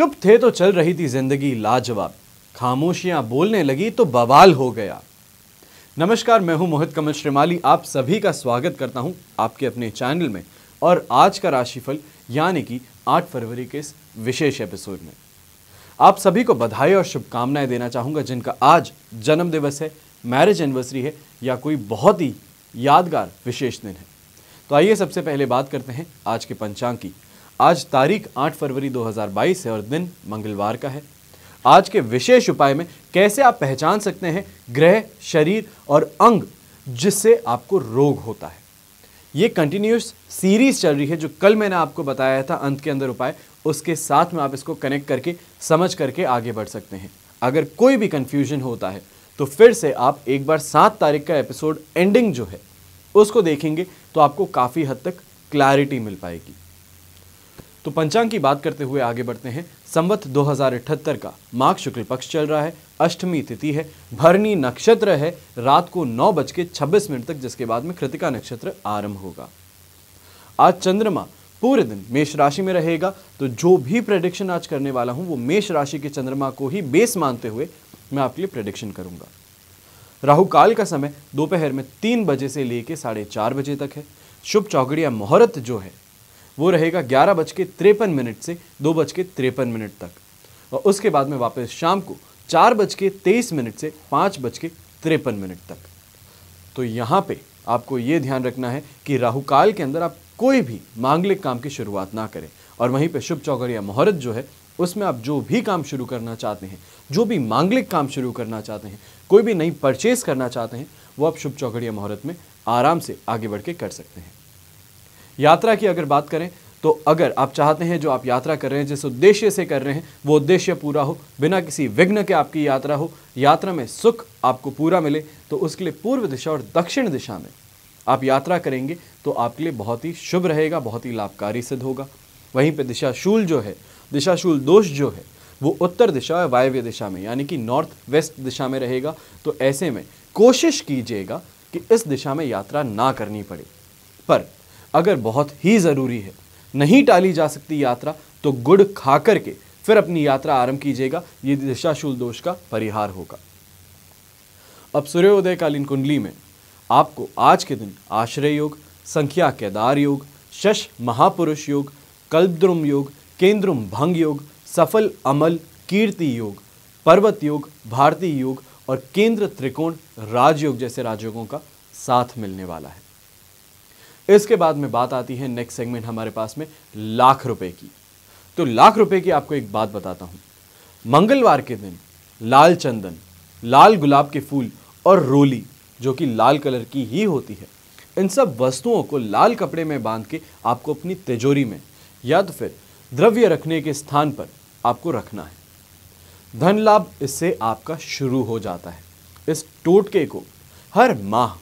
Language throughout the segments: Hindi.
चुप थे तो चल रही थी जिंदगी लाजवाब खामोशियां बोलने लगी तो बवाल हो गया नमस्कार मैं हूं मोहित कमल श्रीमाली आप सभी का स्वागत करता हूं आपके अपने चैनल में और आज का राशिफल यानी कि 8 फरवरी के इस विशेष एपिसोड में आप सभी को बधाई और शुभकामनाएं देना चाहूँगा जिनका आज जन्मदिवस है मैरिज एनिवर्सरी है या कोई बहुत ही यादगार विशेष दिन है तो आइए सबसे पहले बात करते हैं आज के पंचांग की आज तारीख 8 फरवरी 2022 है और दिन मंगलवार का है आज के विशेष उपाय में कैसे आप पहचान सकते हैं ग्रह शरीर और अंग जिससे आपको रोग होता है ये कंटिन्यूस सीरीज चल रही है जो कल मैंने आपको बताया था अंत के अंदर उपाय उसके साथ में आप इसको कनेक्ट करके समझ करके आगे बढ़ सकते हैं अगर कोई भी कन्फ्यूजन होता है तो फिर से आप एक बार सात तारीख का एपिसोड एंडिंग जो है उसको देखेंगे तो आपको काफ़ी हद तक क्लैरिटी मिल पाएगी तो पंचांग की बात करते हुए आगे बढ़ते हैं संवत दो का माघ शुक्ल पक्ष चल रहा है अष्टमी तिथि है भरनी नक्षत्र है रात को नौ बज के छब्बीस मिनट तक जिसके बाद में कृतिका नक्षत्र आरंभ होगा आज चंद्रमा पूरे दिन मेष राशि में रहेगा तो जो भी प्रडिक्शन आज करने वाला हूं वो मेष राशि के चंद्रमा को ही बेस मानते हुए मैं आपके लिए प्रडिक्शन करूंगा राहु काल का समय दोपहर में तीन बजे से लेके साढ़े चार बजे तक है शुभ चौगड़िया मुहूर्त जो है वो रहेगा ग्यारह बज के तिरपन मिनट से दो बज के तिरपन मिनट तक और उसके बाद में वापस शाम को चार बज के तेईस मिनट से पाँच बज के तिरपन मिनट तक तो यहाँ पे आपको ये ध्यान रखना है कि राहु काल के अंदर आप कोई भी मांगलिक काम की शुरुआत ना करें और वहीं पे शुभ चौकर या मुहूर्त जो है उसमें आप जो भी काम शुरू करना चाहते हैं जो भी मांगलिक काम शुरू करना चाहते हैं कोई भी नई परचेज करना चाहते हैं वो आप शुभ चौकड़िया मुहूर्त में आराम से आगे बढ़ के कर सकते हैं यात्रा की अगर बात करें तो अगर आप चाहते हैं जो आप यात्रा कर रहे हैं जिस उद्देश्य से कर रहे हैं वो उद्देश्य पूरा हो बिना किसी विघ्न के आपकी यात्रा हो यात्रा में सुख आपको पूरा मिले तो उसके लिए पूर्व दिशा और दक्षिण दिशा में आप यात्रा करेंगे तो आपके लिए बहुत ही शुभ रहेगा बहुत ही लाभकारी सिद्ध होगा वहीं पर दिशाशूल जो है दिशाशूल दोष जो है वो उत्तर दिशा और वायव्य दिशा में यानी कि नॉर्थ वेस्ट दिशा में रहेगा तो ऐसे में कोशिश कीजिएगा कि इस दिशा में यात्रा ना करनी पड़े पर अगर बहुत ही ज़रूरी है नहीं टाली जा सकती यात्रा तो गुड़ खा करके फिर अपनी यात्रा आरंभ कीजिएगा ये दिशाशूल दोष का परिहार होगा अब सूर्योदयकालीन कुंडली में आपको आज के दिन आश्रय योग संख्या केदार योग शश महापुरुष योग कल्पद्रुम योग केंद्रुम भंग योग सफल अमल कीर्ति योग पर्वत योग भारतीय योग और केंद्र त्रिकोण राजयोग जैसे राजयोगों का साथ मिलने वाला है इसके बाद में बात आती है नेक्स्ट सेगमेंट हमारे पास में लाख रुपए की तो लाख रुपए की आपको एक बात बताता हूं मंगलवार के दिन लाल चंदन लाल गुलाब के फूल और रोली जो कि लाल कलर की ही होती है इन सब वस्तुओं को लाल कपड़े में बांध के आपको अपनी तिजोरी में या तो फिर द्रव्य रखने के स्थान पर आपको रखना है धन लाभ इससे आपका शुरू हो जाता है इस टोटके को हर माह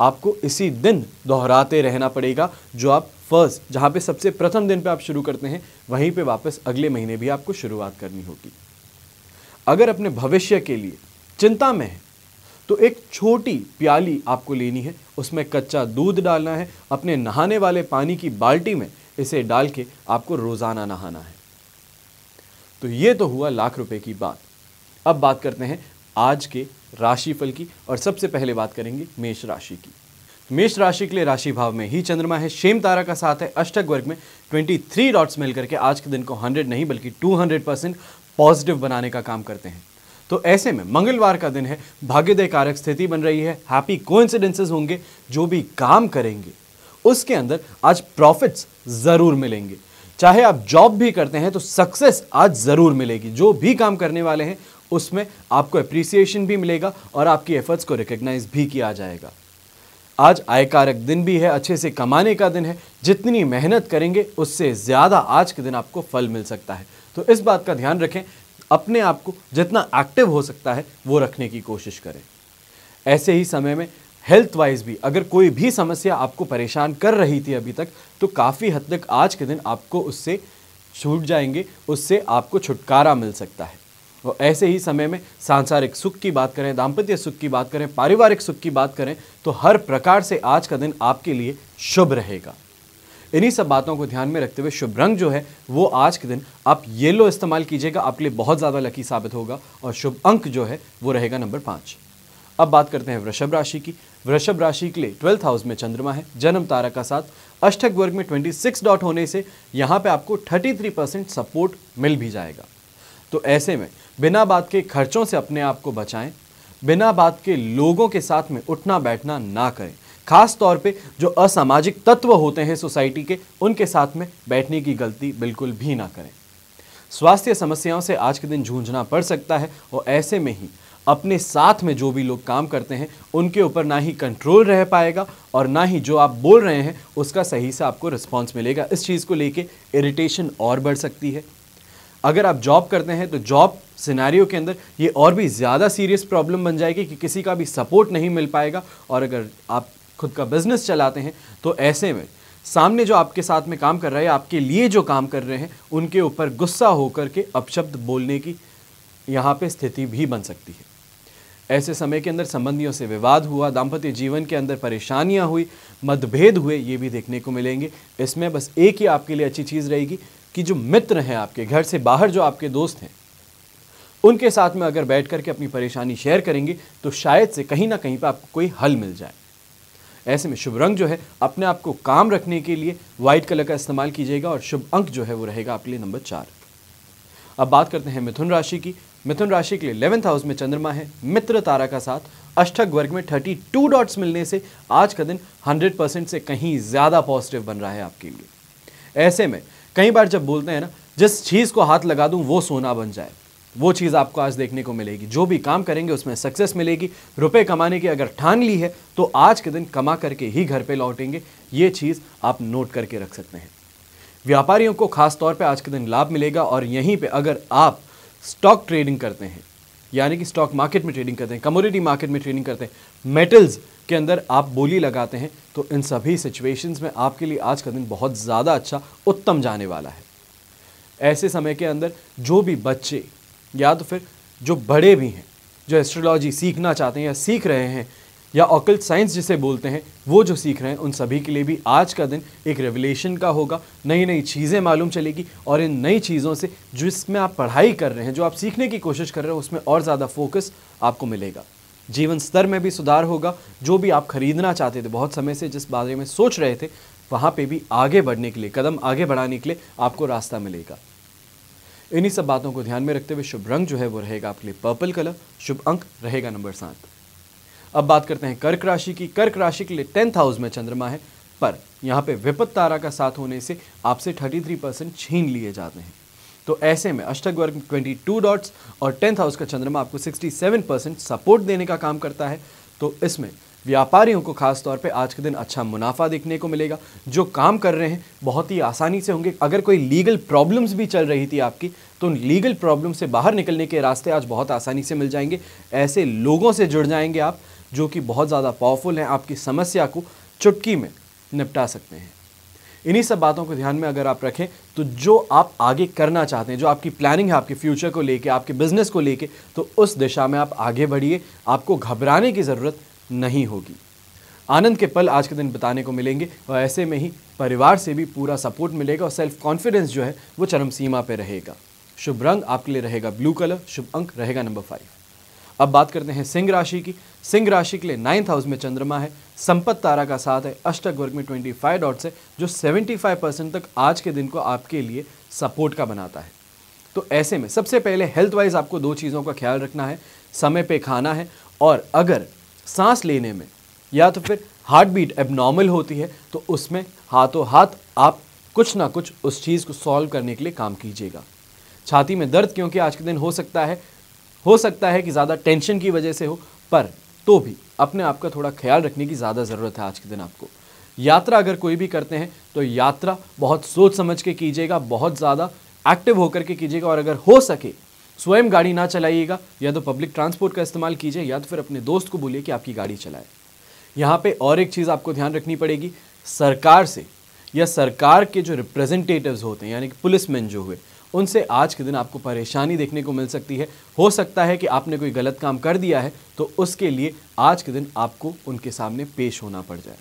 आपको इसी दिन दोहराते रहना पड़ेगा जो आप फर्स्ट जहाँ पे सबसे प्रथम दिन पे आप शुरू करते हैं वहीं पे वापस अगले महीने भी आपको शुरुआत करनी होगी अगर अपने भविष्य के लिए चिंता में है तो एक छोटी प्याली आपको लेनी है उसमें कच्चा दूध डालना है अपने नहाने वाले पानी की बाल्टी में इसे डाल के आपको रोज़ाना नहाना है तो ये तो हुआ लाख रुपए की बात अब बात करते हैं आज के राशिफल की और सबसे पहले बात करेंगे मेष राशि की मेष राशि के लिए राशि भाव में ही चंद्रमा है शेम तारा का साथ है अष्टक वर्ग में 23 डॉट्स मिल करके आज के दिन को 100 नहीं बल्कि 200 परसेंट पॉजिटिव बनाने का काम करते हैं तो ऐसे में मंगलवार का दिन है भाग्योदय कारक स्थिति बन रही है हैप्पी को होंगे जो भी काम करेंगे उसके अंदर आज प्रॉफिट्स ज़रूर मिलेंगे चाहे आप जॉब भी करते हैं तो सक्सेस आज ज़रूर मिलेगी जो भी काम करने वाले हैं उसमें आपको अप्रिसिएशन भी मिलेगा और आपकी एफर्ट्स को रिकग्नाइज भी किया जाएगा आज आयकारक दिन भी है अच्छे से कमाने का दिन है जितनी मेहनत करेंगे उससे ज़्यादा आज के दिन आपको फल मिल सकता है तो इस बात का ध्यान रखें अपने आप को जितना एक्टिव हो सकता है वो रखने की कोशिश करें ऐसे ही समय में हेल्थ वाइज भी अगर कोई भी समस्या आपको परेशान कर रही थी अभी तक तो काफ़ी हद तक आज के दिन आपको उससे छूट जाएंगे उससे आपको छुटकारा मिल सकता है और ऐसे ही समय में सांसारिक सुख की बात करें दाम्पत्य सुख की बात करें पारिवारिक सुख की बात करें तो हर प्रकार से आज का दिन आपके लिए शुभ रहेगा इन्हीं सब बातों को ध्यान में रखते हुए शुभ रंग जो है वो आज के दिन आप येलो इस्तेमाल कीजिएगा आपके लिए बहुत ज़्यादा लकी साबित होगा और शुभ अंक जो है वो रहेगा नंबर पाँच अब बात करते हैं वृषभ राशि की वृषभ राशि के लिए ट्वेल्थ हाउस में चंद्रमा है जन्म तारा का साथ अष्टक वर्ग में 26 डॉट होने से यहाँ पे आपको 33 परसेंट सपोर्ट मिल भी जाएगा तो ऐसे में बिना बात के खर्चों से अपने आप को बचाएं बिना बात के लोगों के साथ में उठना बैठना ना करें खास तौर पे जो असामाजिक तत्व होते हैं सोसाइटी के उनके साथ में बैठने की गलती बिल्कुल भी ना करें स्वास्थ्य समस्याओं से आज के दिन जूझना पड़ सकता है और ऐसे में ही अपने साथ में जो भी लोग काम करते हैं उनके ऊपर ना ही कंट्रोल रह पाएगा और ना ही जो आप बोल रहे हैं उसका सही से आपको रिस्पॉन्स मिलेगा इस चीज़ को लेके इरिटेशन और बढ़ सकती है अगर आप जॉब करते हैं तो जॉब सिनारियों के अंदर ये और भी ज़्यादा सीरियस प्रॉब्लम बन जाएगी कि किसी का भी सपोर्ट नहीं मिल पाएगा और अगर आप खुद का बिजनेस चलाते हैं तो ऐसे में सामने जो आपके साथ में काम कर रहे हैं आपके लिए जो काम कर रहे हैं उनके ऊपर गुस्सा होकर के अपशब्द बोलने की यहाँ पे स्थिति भी बन सकती है ऐसे समय के अंदर संबंधियों से विवाद हुआ दाम्पत्य जीवन के अंदर परेशानियाँ हुई मतभेद हुए ये भी देखने को मिलेंगे इसमें बस एक ही आपके लिए अच्छी चीज़ रहेगी कि जो मित्र हैं आपके घर से बाहर जो आपके दोस्त हैं उनके साथ में अगर बैठ करके अपनी परेशानी शेयर करेंगे तो शायद से कहीं ना कहीं पर आपको कोई हल मिल जाए ऐसे में शुभ रंग जो है अपने आप को काम रखने के लिए व्हाइट कलर का इस्तेमाल कीजिएगा और शुभ अंक जो है वो रहेगा आपके लिए नंबर चार अब बात करते हैं मिथुन राशि की मिथुन राशि के लिए इलेवंथ हाउस में चंद्रमा है मित्र तारा का साथ अष्टक वर्ग में थर्टी टू डॉट्स मिलने से आज का दिन हंड्रेड परसेंट से कहीं ज़्यादा पॉजिटिव बन रहा है आपके लिए ऐसे में कई बार जब बोलते हैं ना जिस चीज़ को हाथ लगा दूँ वो सोना बन जाए वो चीज़ आपको आज देखने को मिलेगी जो भी काम करेंगे उसमें सक्सेस मिलेगी रुपए कमाने की अगर ठान ली है तो आज के दिन कमा करके ही घर पे लौटेंगे ये चीज़ आप नोट करके रख सकते हैं व्यापारियों को खास तौर पे आज के दिन लाभ मिलेगा और यहीं पे अगर आप स्टॉक ट्रेडिंग करते हैं यानी कि स्टॉक मार्केट में ट्रेडिंग करते हैं कमोडिटी मार्केट में ट्रेडिंग करते हैं मेटल्स के अंदर आप बोली लगाते हैं तो इन सभी सिचुएशंस में आपके लिए आज का दिन बहुत ज़्यादा अच्छा उत्तम जाने वाला है ऐसे समय के अंदर जो भी बच्चे या तो फिर जो बड़े भी हैं जो एस्ट्रोलॉजी सीखना चाहते हैं या सीख रहे हैं या ऑकल्ट साइंस जिसे बोलते हैं वो जो सीख रहे हैं उन सभी के लिए भी आज का दिन एक रेवलेशन का होगा नई नई चीज़ें मालूम चलेगी और इन नई चीज़ों से जिसमें आप पढ़ाई कर रहे हैं जो आप सीखने की कोशिश कर रहे हो उसमें और ज़्यादा फोकस आपको मिलेगा जीवन स्तर में भी सुधार होगा जो भी आप खरीदना चाहते थे बहुत समय से जिस बारे में सोच रहे थे वहाँ पे भी आगे बढ़ने के लिए कदम आगे बढ़ाने के लिए आपको रास्ता मिलेगा इन्हीं सब बातों को ध्यान में रखते हुए शुभ रंग जो है वो रहेगा आपके लिए पर्पल कलर शुभ अंक रहेगा नंबर सात अब बात करते हैं कर्क राशि की कर्क राशि के लिए टेंथ हाउस में चंद्रमा है पर यहाँ पे विपत तारा का साथ होने से आपसे 33 परसेंट छीन लिए जाते हैं तो ऐसे में अष्टक वर्ग ट्वेंटी टू डॉट्स और टेंथ हाउस का चंद्रमा आपको 67 परसेंट सपोर्ट देने का काम करता है तो इसमें व्यापारियों को खास तौर पे आज के दिन अच्छा मुनाफा देखने को मिलेगा जो काम कर रहे हैं बहुत ही आसानी से होंगे अगर कोई लीगल प्रॉब्लम्स भी चल रही थी आपकी तो उन लीगल प्रॉब्लम से बाहर निकलने के रास्ते आज बहुत आसानी से मिल जाएंगे ऐसे लोगों से जुड़ जाएंगे आप जो कि बहुत ज़्यादा पावरफुल हैं आपकी समस्या को चुटकी में निपटा सकते हैं इन्हीं सब बातों को ध्यान में अगर आप रखें तो जो आप आगे करना चाहते हैं जो आपकी प्लानिंग है आपके फ्यूचर को लेके आपके बिजनेस को लेके तो उस दिशा में आप आगे बढ़िए आपको घबराने की ज़रूरत नहीं होगी आनंद के पल आज के दिन बताने को मिलेंगे और ऐसे में ही परिवार से भी पूरा सपोर्ट मिलेगा और सेल्फ कॉन्फिडेंस जो है वो चरम सीमा पर रहेगा शुभ रंग आपके लिए रहेगा ब्लू कलर शुभ अंक रहेगा नंबर फाइव अब बात करते हैं सिंह राशि की सिंह राशि के लिए नाइन्थ हाउस में चंद्रमा है संपत तारा का साथ है अष्टक वर्ग में 25 डॉट्स है जो 75 परसेंट तक आज के दिन को आपके लिए सपोर्ट का बनाता है तो ऐसे में सबसे पहले हेल्थ वाइज आपको दो चीज़ों का ख्याल रखना है समय पे खाना है और अगर सांस लेने में या तो फिर हार्ट बीट एबनॉर्मल होती है तो उसमें हाथों हाथ आप कुछ ना कुछ उस चीज़ को सॉल्व करने के लिए काम कीजिएगा छाती में दर्द क्योंकि आज के दिन हो सकता है हो सकता है कि ज़्यादा टेंशन की वजह से हो पर तो भी अपने आप का थोड़ा ख्याल रखने की ज़्यादा ज़रूरत है आज के दिन आपको यात्रा अगर कोई भी करते हैं तो यात्रा बहुत सोच समझ के कीजिएगा बहुत ज़्यादा एक्टिव होकर के कीजिएगा और अगर हो सके स्वयं गाड़ी ना चलाइएगा या तो पब्लिक ट्रांसपोर्ट का इस्तेमाल कीजिए या तो फिर अपने दोस्त को बोलिए कि आपकी गाड़ी चलाए यहाँ पे और एक चीज़ आपको ध्यान रखनी पड़ेगी सरकार से या सरकार के जो रिप्रेजेंटेटिव्स होते हैं यानी कि पुलिस मैन जो हुए उनसे आज के दिन आपको परेशानी देखने को मिल सकती है हो सकता है कि आपने कोई गलत काम कर दिया है तो उसके लिए आज के दिन आपको उनके सामने पेश होना पड़ जाए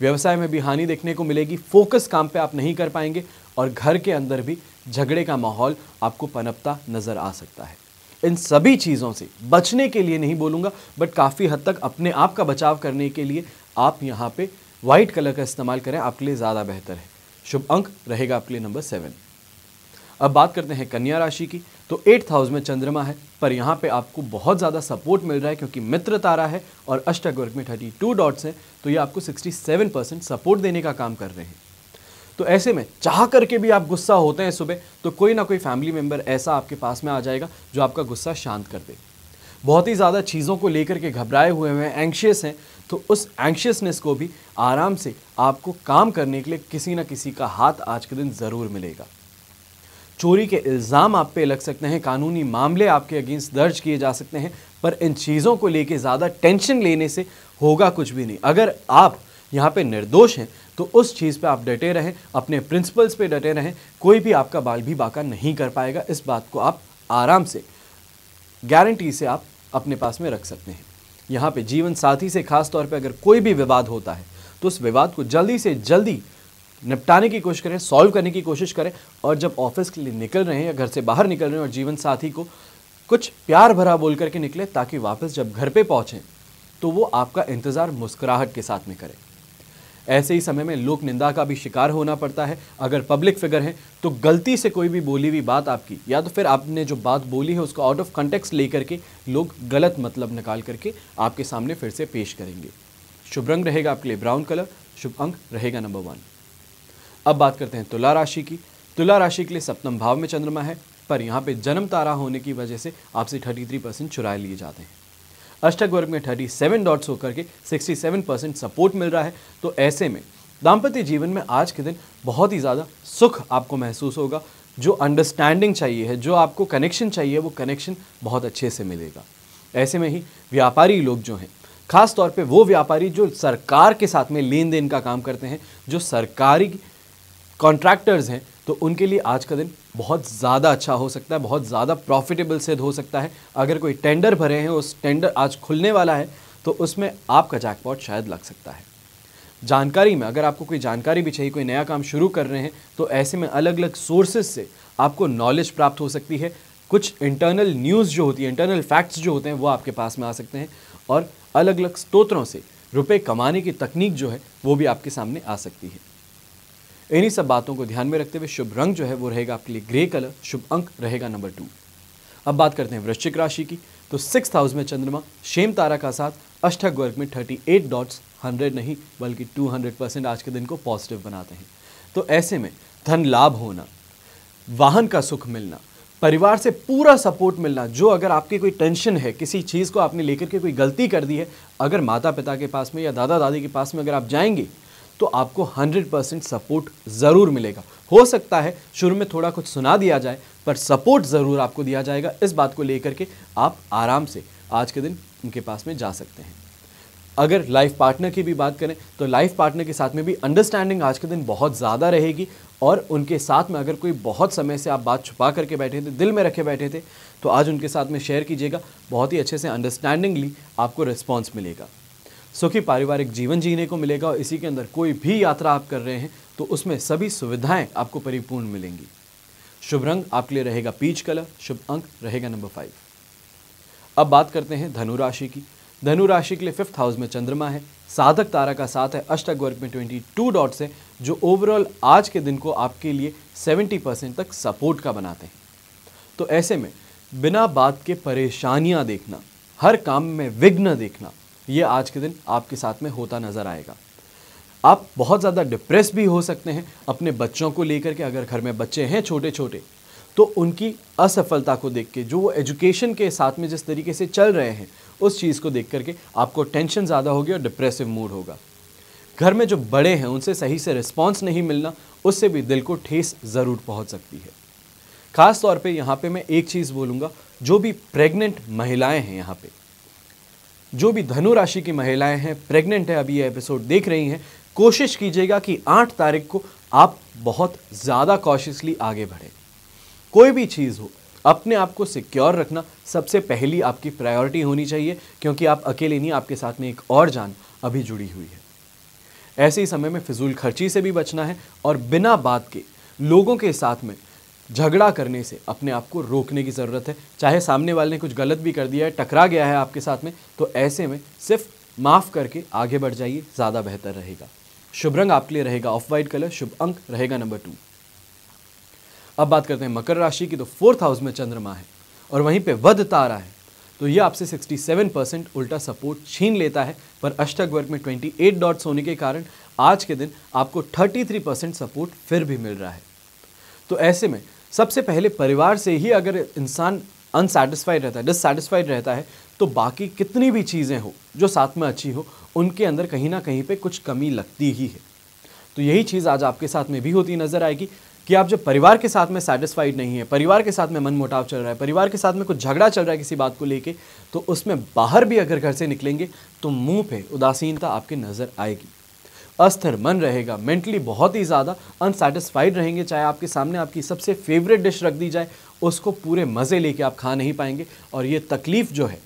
व्यवसाय में भी हानि देखने को मिलेगी फोकस काम पे आप नहीं कर पाएंगे और घर के अंदर भी झगड़े का माहौल आपको पनपता नज़र आ सकता है इन सभी चीज़ों से बचने के लिए नहीं बोलूँगा बट काफ़ी हद तक अपने आप का बचाव करने के लिए आप यहाँ पे वाइट कलर का इस्तेमाल करें आपके लिए ज़्यादा बेहतर है शुभ अंक रहेगा आपके लिए नंबर सेवन अब बात करते हैं कन्या राशि की तो एट्थ हाउस में चंद्रमा है पर यहाँ पे आपको बहुत ज़्यादा सपोर्ट मिल रहा है क्योंकि मित्र तारा है और अष्टक वर्ग में थर्टी टू डॉट्स हैं तो ये आपको सिक्सटी सेवन परसेंट सपोर्ट देने का काम कर रहे हैं तो ऐसे में चाह करके भी आप गुस्सा होते हैं सुबह तो कोई ना कोई फैमिली मेम्बर ऐसा आपके पास में आ जाएगा जो आपका गुस्सा शांत कर दे बहुत ही ज़्यादा चीज़ों को लेकर के घबराए हुए हैं एंक्शियस हैं तो उस एंक्शियसनेस को भी आराम से आपको काम करने के लिए किसी ना किसी का हाथ आज के दिन ज़रूर मिलेगा चोरी के इल्ज़ाम आप पे लग सकते हैं कानूनी मामले आपके अगेंस्ट दर्ज किए जा सकते हैं पर इन चीज़ों को लेके ज़्यादा टेंशन लेने से होगा कुछ भी नहीं अगर आप यहाँ पे निर्दोष हैं तो उस चीज़ पे आप डटे रहें अपने प्रिंसिपल्स पे डटे रहें कोई भी आपका बाल भी बाका नहीं कर पाएगा इस बात को आप आराम से गारंटी से आप अपने पास में रख सकते हैं यहाँ पे जीवन साथी से खास तौर पे अगर कोई भी विवाद होता है तो उस विवाद को जल्दी से जल्दी निपटाने की कोशिश करें सॉल्व करने की कोशिश करें और जब ऑफिस के लिए निकल रहे हैं या घर से बाहर निकल रहे हैं और जीवन साथी को कुछ प्यार भरा बोल करके निकले ताकि वापस जब घर पे पहुँचें तो वो आपका इंतज़ार मुस्कुराहट के साथ में करें ऐसे ही समय में लोक निंदा का भी शिकार होना पड़ता है अगर पब्लिक फिगर हैं तो गलती से कोई भी बोली हुई बात आपकी या तो फिर आपने जो बात बोली है उसको आउट ऑफ कंटेक्स लेकर के लोग गलत मतलब निकाल करके आपके सामने फिर से पेश करेंगे शुभ रंग रहेगा आपके लिए ब्राउन कलर शुभ अंक रहेगा नंबर वन अब बात करते हैं तुला राशि की तुला राशि के लिए सप्तम भाव में चंद्रमा है पर यहाँ पे जन्म तारा होने की वजह से आपसे 33 परसेंट चुराए लिए जाते हैं अष्टक वर्ग में 37 डॉट्स होकर के 67 परसेंट सपोर्ट मिल रहा है तो ऐसे में दाम्पत्य जीवन में आज के दिन बहुत ही ज़्यादा सुख आपको महसूस होगा जो अंडरस्टैंडिंग चाहिए है जो आपको कनेक्शन चाहिए वो कनेक्शन बहुत अच्छे से मिलेगा ऐसे में ही व्यापारी लोग जो हैं खास तौर पे वो व्यापारी जो सरकार के साथ में लेन देन का काम करते हैं जो सरकारी कॉन्ट्रैक्टर्स हैं तो उनके लिए आज का दिन बहुत ज़्यादा अच्छा हो सकता है बहुत ज़्यादा प्रॉफिटेबल सिद्ध हो सकता है अगर कोई टेंडर भरे हैं उस टेंडर आज खुलने वाला है तो उसमें आपका जैकपॉट शायद लग सकता है जानकारी में अगर आपको कोई जानकारी भी चाहिए कोई नया काम शुरू कर रहे हैं तो ऐसे में अलग अलग सोर्सेज से आपको नॉलेज प्राप्त हो सकती है कुछ इंटरनल न्यूज़ जो होती है इंटरनल फैक्ट्स जो होते हैं वो आपके पास में आ सकते हैं और अलग अलग स्त्रोत्रों से रुपए कमाने की तकनीक जो है वो भी आपके सामने आ सकती है इन्हीं सब बातों को ध्यान में रखते हुए शुभ रंग जो है वो रहेगा आपके लिए ग्रे कलर शुभ अंक रहेगा नंबर टू अब बात करते हैं वृश्चिक राशि की तो सिक्स हाउस में चंद्रमा शेम तारा का साथ अष्टक वर्ग में थर्टी एट डॉट्स हंड्रेड नहीं बल्कि टू हंड्रेड परसेंट आज के दिन को पॉजिटिव बनाते हैं तो ऐसे में धन लाभ होना वाहन का सुख मिलना परिवार से पूरा सपोर्ट मिलना जो अगर आपकी कोई टेंशन है किसी चीज़ को आपने लेकर के कोई गलती कर दी है अगर माता पिता के पास में या दादा दादी के पास में अगर आप जाएंगे तो आपको 100 परसेंट सपोर्ट ज़रूर मिलेगा हो सकता है शुरू में थोड़ा कुछ सुना दिया जाए पर सपोर्ट ज़रूर आपको दिया जाएगा इस बात को लेकर के आप आराम से आज के दिन उनके पास में जा सकते हैं अगर लाइफ पार्टनर की भी बात करें तो लाइफ पार्टनर के साथ में भी अंडरस्टैंडिंग आज के दिन बहुत ज़्यादा रहेगी और उनके साथ में अगर कोई बहुत समय से आप बात छुपा करके बैठे थे दिल में रखे बैठे थे तो आज उनके साथ में शेयर कीजिएगा बहुत ही अच्छे से अंडरस्टैंडिंगली आपको रिस्पॉन्स मिलेगा सुखी पारिवारिक जीवन जीने को मिलेगा और इसी के अंदर कोई भी यात्रा आप कर रहे हैं तो उसमें सभी सुविधाएं आपको परिपूर्ण मिलेंगी शुभ रंग आपके लिए रहेगा पीच कलर शुभ अंक रहेगा नंबर फाइव अब बात करते हैं धनु राशि की धनु राशि के लिए फिफ्थ हाउस में चंद्रमा है साधक तारा का साथ है अष्टक वर्ग में ट्वेंटी टू डॉट्स है जो ओवरऑल आज के दिन को आपके लिए सेवेंटी परसेंट तक सपोर्ट का बनाते हैं तो ऐसे में बिना बात के परेशानियां देखना हर काम में विघ्न देखना ये आज के दिन आपके साथ में होता नज़र आएगा आप बहुत ज़्यादा डिप्रेस भी हो सकते हैं अपने बच्चों को लेकर के अगर घर में बच्चे हैं छोटे छोटे तो उनकी असफलता को देख के जो वो एजुकेशन के साथ में जिस तरीके से चल रहे हैं उस चीज़ को देख करके आपको टेंशन ज़्यादा होगी और डिप्रेसिव मूड होगा घर में जो बड़े हैं उनसे सही से रिस्पॉन्स नहीं मिलना उससे भी दिल को ठेस ज़रूर पहुँच सकती है ख़ास तौर पे यहाँ पे मैं एक चीज़ बोलूँगा जो भी प्रेग्नेंट महिलाएं हैं यहाँ पे जो भी धनु राशि की महिलाएं हैं प्रेग्नेंट है अभी ये एपिसोड देख रही हैं कोशिश कीजिएगा कि आठ तारीख को आप बहुत ज़्यादा कॉशियसली आगे बढ़ें कोई भी चीज़ हो अपने आप को सिक्योर रखना सबसे पहली आपकी प्रायोरिटी होनी चाहिए क्योंकि आप अकेले नहीं आपके साथ में एक और जान अभी जुड़ी हुई है ऐसे ही समय में फिजूल खर्ची से भी बचना है और बिना बात के लोगों के साथ में झगड़ा करने से अपने आप को रोकने की ज़रूरत है चाहे सामने वाले ने कुछ गलत भी कर दिया है टकरा गया है आपके साथ में तो ऐसे में सिर्फ माफ़ करके आगे बढ़ जाइए ज़्यादा बेहतर रहेगा शुभ रंग आपके लिए रहेगा ऑफ वाइट कलर शुभ अंक रहेगा नंबर टू अब बात करते हैं मकर राशि की तो फोर्थ हाउस में चंद्रमा है और वहीं पे वध तारा है तो ये आपसे 67 परसेंट उल्टा सपोर्ट छीन लेता है पर अष्टक वर्ग में 28 डॉट्स होने के कारण आज के दिन आपको 33 परसेंट सपोर्ट फिर भी मिल रहा है तो ऐसे में सबसे पहले परिवार से ही अगर इंसान अनसेटिस्फाइड रहता है डिससेटिस्फाइड रहता है तो बाकी कितनी भी चीज़ें हो जो साथ में अच्छी हो उनके अंदर कहीं ना कहीं पे कुछ कमी लगती ही है तो यही चीज़ आज आपके साथ में भी होती नज़र आएगी कि आप जब परिवार के साथ में सेटिस्फाइड नहीं है परिवार के साथ में मन मोटाव चल रहा है परिवार के साथ में कुछ झगड़ा चल रहा है किसी बात को लेके तो उसमें बाहर भी अगर घर से निकलेंगे तो मुंह पे उदासीनता आपके नज़र आएगी अस्थिर मन रहेगा मेंटली बहुत ही ज़्यादा अनसेटिस्फाइड रहेंगे चाहे आपके सामने आपकी सबसे फेवरेट डिश रख दी जाए उसको पूरे मज़े लेके आप खा नहीं पाएंगे और ये तकलीफ़ जो है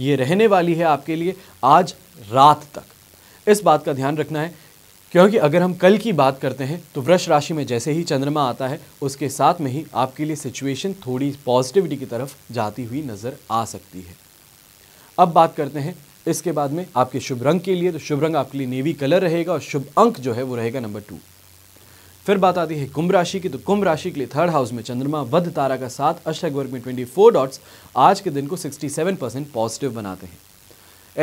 ये रहने वाली है आपके लिए आज रात तक इस बात का ध्यान रखना है क्योंकि अगर हम कल की बात करते हैं तो वृष राशि में जैसे ही चंद्रमा आता है उसके साथ में ही आपके लिए सिचुएशन थोड़ी पॉजिटिविटी की तरफ जाती हुई नज़र आ सकती है अब बात करते हैं इसके बाद में आपके शुभ रंग के लिए तो शुभ रंग आपके लिए नेवी कलर रहेगा और शुभ अंक जो है वो रहेगा नंबर टू फिर बात आती है कुंभ राशि की तो कुंभ राशि के लिए थर्ड हाउस में चंद्रमा वध तारा का साथ अशक वर्ग में 24 डॉट्स आज के दिन को 67 परसेंट पॉजिटिव बनाते हैं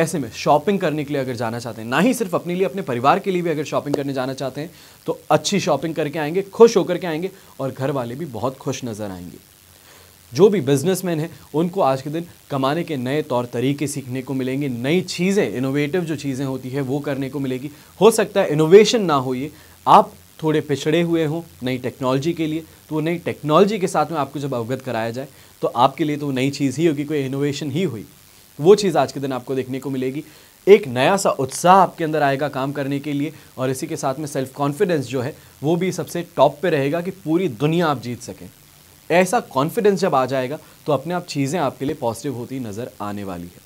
ऐसे में शॉपिंग करने के लिए अगर जाना चाहते हैं ना ही सिर्फ अपने लिए अपने परिवार के लिए भी अगर शॉपिंग करने जाना चाहते हैं तो अच्छी शॉपिंग करके आएंगे खुश होकर के आएंगे और घर वाले भी बहुत खुश नजर आएंगे जो भी बिजनेसमैन हैं उनको आज के दिन कमाने के नए तौर तरीके सीखने को मिलेंगे नई चीज़ें इनोवेटिव जो चीज़ें होती है वो करने को मिलेगी हो सकता है इनोवेशन ना हो ये आप थोड़े पिछड़े हुए हों नई टेक्नोलॉजी के लिए तो वो नई टेक्नोलॉजी के साथ में आपको जब अवगत कराया जाए तो आपके लिए तो वो नई चीज़ ही होगी कोई इनोवेशन ही हुई वो चीज़ आज के दिन आपको देखने को मिलेगी एक नया सा उत्साह आपके अंदर आएगा काम करने के लिए और इसी के साथ में सेल्फ कॉन्फिडेंस जो है वो भी सबसे टॉप पे रहेगा कि पूरी दुनिया आप जीत सकें ऐसा कॉन्फिडेंस जब आ जाएगा तो अपने आप चीज़ें आपके लिए पॉजिटिव होती नज़र आने वाली है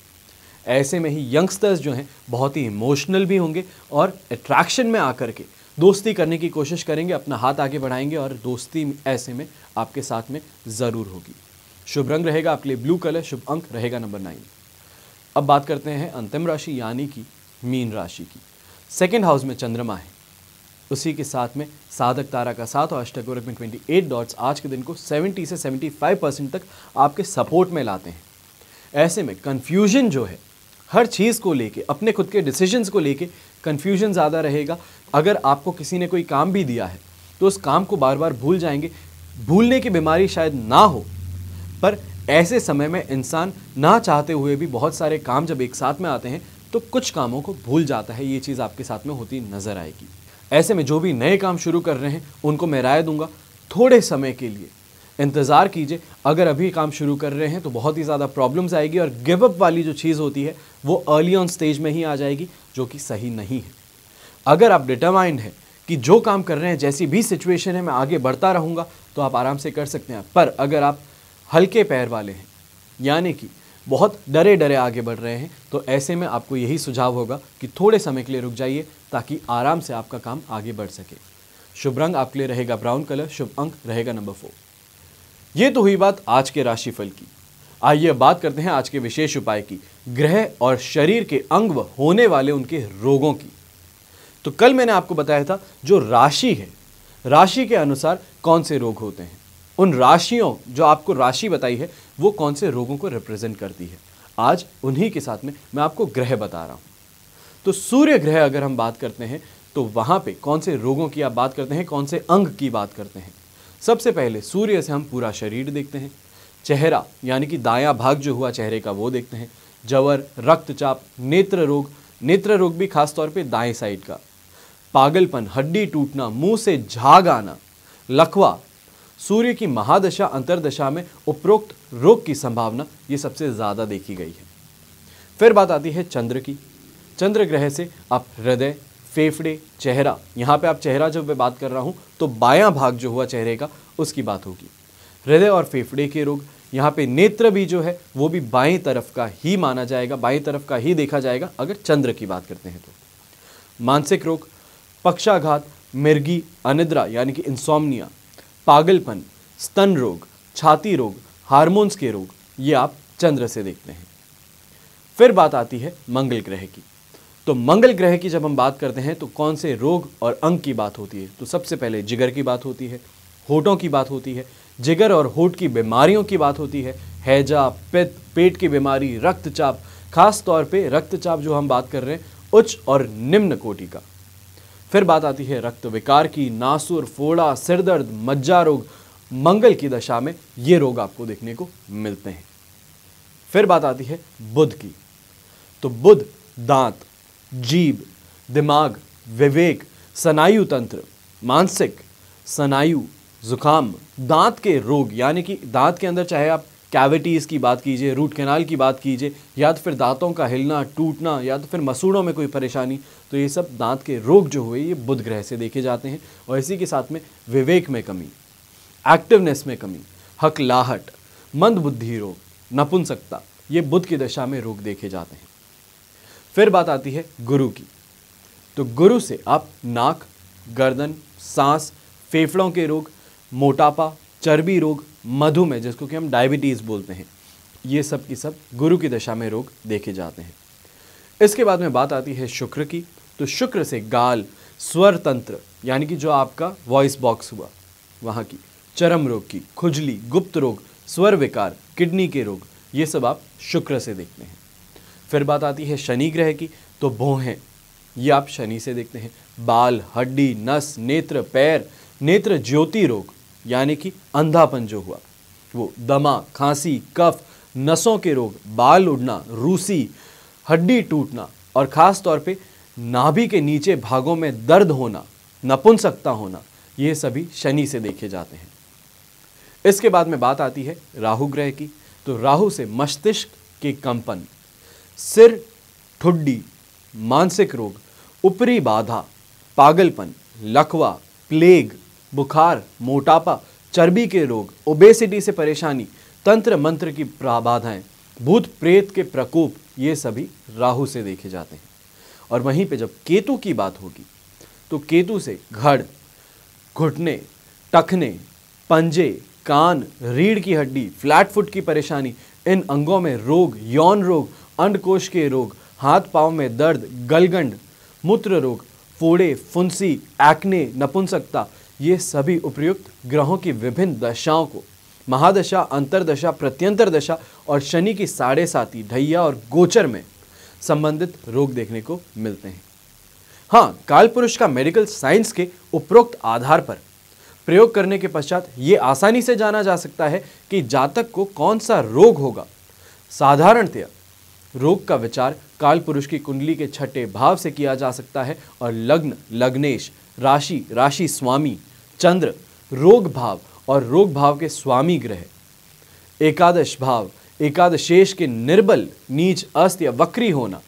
ऐसे में ही यंगस्टर्स जो हैं बहुत ही इमोशनल भी होंगे और अट्रैक्शन में आकर के दोस्ती करने की कोशिश करेंगे अपना हाथ आगे बढ़ाएंगे और दोस्ती ऐसे में आपके साथ में ज़रूर होगी शुभ रंग रहेगा आपके लिए ब्लू कलर शुभ अंक रहेगा नंबर नाइन अब बात करते हैं अंतिम राशि यानी कि मीन राशि की सेकेंड हाउस में चंद्रमा है उसी के साथ में साधक तारा का साथ और गोरख में एट डॉट्स आज के दिन को सेवेंटी से सेवेंटी फाइव परसेंट तक आपके सपोर्ट में लाते हैं ऐसे में कन्फ्यूजन जो है हर चीज़ को लेके अपने खुद के डिसीजंस को लेके कन्फ्यूजन ज़्यादा रहेगा अगर आपको किसी ने कोई काम भी दिया है तो उस काम को बार बार भूल जाएंगे भूलने की बीमारी शायद ना हो पर ऐसे समय में इंसान ना चाहते हुए भी बहुत सारे काम जब एक साथ में आते हैं तो कुछ कामों को भूल जाता है ये चीज़ आपके साथ में होती नज़र आएगी ऐसे में जो भी नए काम शुरू कर रहे हैं उनको मैं राय दूंगा थोड़े समय के लिए इंतज़ार कीजिए अगर अभी काम शुरू कर रहे हैं तो बहुत ही ज़्यादा प्रॉब्लम्स आएगी और गिवअप वाली जो चीज़ होती है वो अर्ली ऑन स्टेज में ही आ जाएगी जो कि सही नहीं है अगर आप डिटरमाइंड हैं कि जो काम कर रहे हैं जैसी भी सिचुएशन है मैं आगे बढ़ता रहूँगा तो आप आराम से कर सकते हैं पर अगर आप हल्के पैर वाले हैं यानी कि बहुत डरे डरे आगे बढ़ रहे हैं तो ऐसे में आपको यही सुझाव होगा कि थोड़े समय के लिए रुक जाइए ताकि आराम से आपका काम आगे बढ़ सके शुभ रंग आपके लिए रहेगा ब्राउन कलर शुभ अंक रहेगा नंबर फोर ये तो हुई बात आज के राशिफल की आइए बात करते हैं आज के विशेष उपाय की ग्रह और शरीर के अंग होने वाले उनके रोगों की तो कल मैंने आपको बताया था जो राशि है राशि के अनुसार कौन से रोग होते हैं उन राशियों जो आपको राशि बताई है वो कौन से रोगों को रिप्रेजेंट करती है आज उन्हीं के साथ में मैं आपको ग्रह बता रहा हूँ तो सूर्य ग्रह अगर हम बात करते हैं तो वहाँ पे कौन से रोगों की आप बात करते हैं कौन से अंग की बात करते हैं सबसे पहले सूर्य से हम पूरा शरीर देखते हैं चेहरा यानी कि दायां भाग जो हुआ चेहरे का वो देखते हैं जवर रक्तचाप नेत्र रोग नेत्र रोग भी खासतौर पे दाएं साइड का पागलपन हड्डी टूटना मुंह से झाग आना लकवा सूर्य की महादशा अंतरदशा में उपरोक्त रोग की संभावना ये सबसे ज़्यादा देखी गई है फिर बात आती है चंद्र की चंद्र ग्रह से आप हृदय फेफड़े चेहरा यहाँ पे आप चेहरा जब मैं बात कर रहा हूँ तो बायां भाग जो हुआ चेहरे का उसकी बात होगी हृदय और फेफड़े के रोग यहाँ पे नेत्र भी जो है वो भी बाएं तरफ का ही माना जाएगा बाएं तरफ का ही देखा जाएगा अगर चंद्र की बात करते हैं तो मानसिक रोग पक्षाघात मिर्गी अनिद्रा यानी कि इंसोमनिया पागलपन स्तन रोग छाती रोग हार्मोन्स के रोग ये आप चंद्र से देखते हैं फिर बात आती है मंगल ग्रह की तो मंगल ग्रह की जब हम बात करते हैं तो कौन से रोग और अंग की बात होती है तो सबसे पहले जिगर की बात होती है होठों की बात होती है जिगर और होठ की बीमारियों की बात होती है हैजा पित्त पेट की बीमारी रक्तचाप खास तौर पे रक्तचाप जो हम बात कर रहे हैं उच्च और निम्न कोटि का फिर बात आती है रक्त विकार की नासुर फोड़ा सिरदर्द मज्जा रोग मंगल की दशा में ये रोग आपको देखने को मिलते हैं फिर बात आती है बुध की तो बुध दांत जीव दिमाग विवेक सनायु तंत्र मानसिक सनायु जुकाम दांत के रोग यानी कि दांत के अंदर चाहे आप कैविटीज़ की बात कीजिए रूट कैनाल की बात कीजिए या तो फिर दांतों का हिलना टूटना या तो फिर मसूड़ों में कोई परेशानी तो ये सब दांत के रोग जो हुए ये बुध ग्रह से देखे जाते हैं और इसी के साथ में विवेक में कमी एक्टिवनेस में कमी हकलाहट मंद बुद्धि रोग नपुंसकता ये बुध की दशा में रोग देखे जाते हैं फिर बात आती है गुरु की तो गुरु से आप नाक गर्दन सांस फेफड़ों के रोग मोटापा चर्बी रोग मधुमेह जिसको कि हम डायबिटीज़ बोलते हैं ये सब की सब गुरु की दशा में रोग देखे जाते हैं इसके बाद में बात आती है शुक्र की तो शुक्र से गाल स्वर तंत्र यानी कि जो आपका वॉइस बॉक्स हुआ वहाँ की चरम रोग की खुजली गुप्त रोग स्वर विकार किडनी के रोग ये सब आप शुक्र से देखते हैं फिर बात आती है शनि ग्रह की तो भोहें ये आप शनि से देखते हैं बाल हड्डी नस नेत्र पैर नेत्र ज्योति रोग यानी कि अंधापन जो हुआ वो दमा खांसी कफ नसों के रोग बाल उड़ना रूसी हड्डी टूटना और ख़ास तौर पे नाभि के नीचे भागों में दर्द होना नपुंसकता होना ये सभी शनि से देखे जाते हैं इसके बाद में बात आती है राहु ग्रह की तो राहु से मस्तिष्क के कंपन सिर ठुड्डी मानसिक रोग ऊपरी बाधा पागलपन लकवा प्लेग बुखार मोटापा चर्बी के रोग ओबेसिटी से परेशानी तंत्र मंत्र की बाधाएँ भूत प्रेत के प्रकोप ये सभी राहु से देखे जाते हैं और वहीं पे जब केतु की बात होगी तो केतु से घड़ घुटने टखने पंजे कान रीढ़ की हड्डी फ्लैट फुट की परेशानी इन अंगों में रोग यौन रोग अंडकोश के रोग हाथ पाँव में दर्द गलगंड मूत्र रोग फोड़े फुंसी एक्ने नपुंसकता ये सभी उपयुक्त ग्रहों की विभिन्न दशाओं को महादशा अंतरदशा प्रत्यंतर दशा और शनि की साढ़े साथी ढैया और गोचर में संबंधित रोग देखने को मिलते हैं हाँ काल पुरुष का मेडिकल साइंस के उपरोक्त आधार पर प्रयोग करने के पश्चात ये आसानी से जाना जा सकता है कि जातक को कौन सा रोग होगा साधारणतया रोग का विचार काल पुरुष की कुंडली के छठे भाव से किया जा सकता है और लग्न लग्नेश राशि राशि स्वामी चंद्र रोग भाव और रोग भाव के स्वामी ग्रह एकादश भाव एकादशेष के निर्बल नीच अस्त या वक्री होना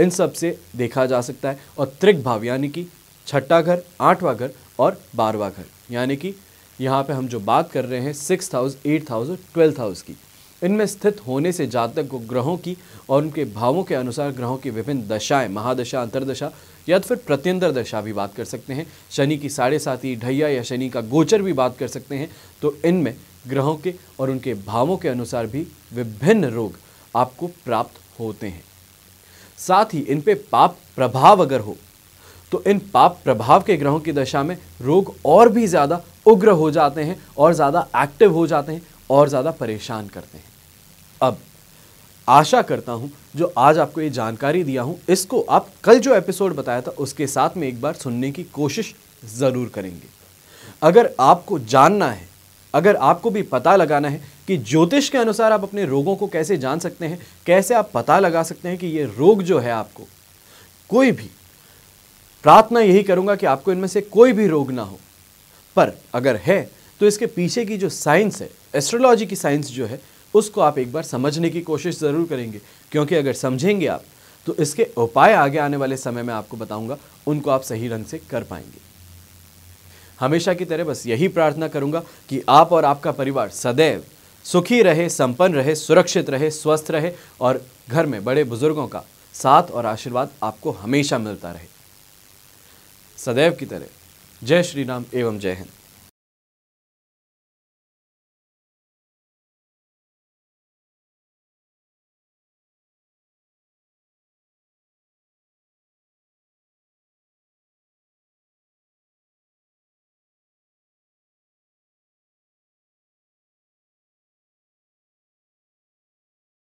इन सब से देखा जा सकता है और त्रिक भाव यानी कि छठा घर आठवां घर और बारवा घर यानी कि यहाँ पे हम जो बात कर रहे हैं सिक्स हाउस एट हाउस और ट्वेल्थ हाउस की इनमें स्थित होने से जातक को ग्रहों की और उनके भावों के अनुसार ग्रहों की विभिन्न दशाएं महादशा अंतरदशा या तो फिर प्रत्यंदर दशा भी बात कर सकते हैं शनि की साढ़े साथी ढैया या शनि का गोचर भी बात कर सकते हैं तो इनमें ग्रहों के और उनके भावों के अनुसार भी विभिन्न रोग आपको प्राप्त होते हैं साथ ही इन पे पाप प्रभाव अगर हो तो इन पाप प्रभाव के ग्रहों की दशा में रोग और भी ज़्यादा उग्र हो जाते हैं और ज़्यादा एक्टिव हो जाते हैं और ज़्यादा परेशान करते हैं अब आशा करता हूँ जो आज आपको ये जानकारी दिया हूँ इसको आप कल जो एपिसोड बताया था उसके साथ में एक बार सुनने की कोशिश ज़रूर करेंगे अगर आपको जानना है अगर आपको भी पता लगाना है कि ज्योतिष के अनुसार आप अपने रोगों को कैसे जान सकते हैं कैसे आप पता लगा सकते हैं कि ये रोग जो है आपको कोई भी प्रार्थना यही करूंगा कि आपको इनमें से कोई भी रोग ना हो पर अगर है तो इसके पीछे की जो साइंस है एस्ट्रोलॉजी की साइंस जो है उसको आप एक बार समझने की कोशिश ज़रूर करेंगे क्योंकि अगर समझेंगे आप तो इसके उपाय आगे आने वाले समय में आपको बताऊंगा उनको आप सही ढंग से कर पाएंगे हमेशा की तरह बस यही प्रार्थना करूंगा कि आप और आपका परिवार सदैव सुखी रहे संपन्न रहे सुरक्षित रहे स्वस्थ रहे और घर में बड़े बुजुर्गों का साथ और आशीर्वाद आपको हमेशा मिलता रहे सदैव की तरह जय श्री राम एवं जय हिंद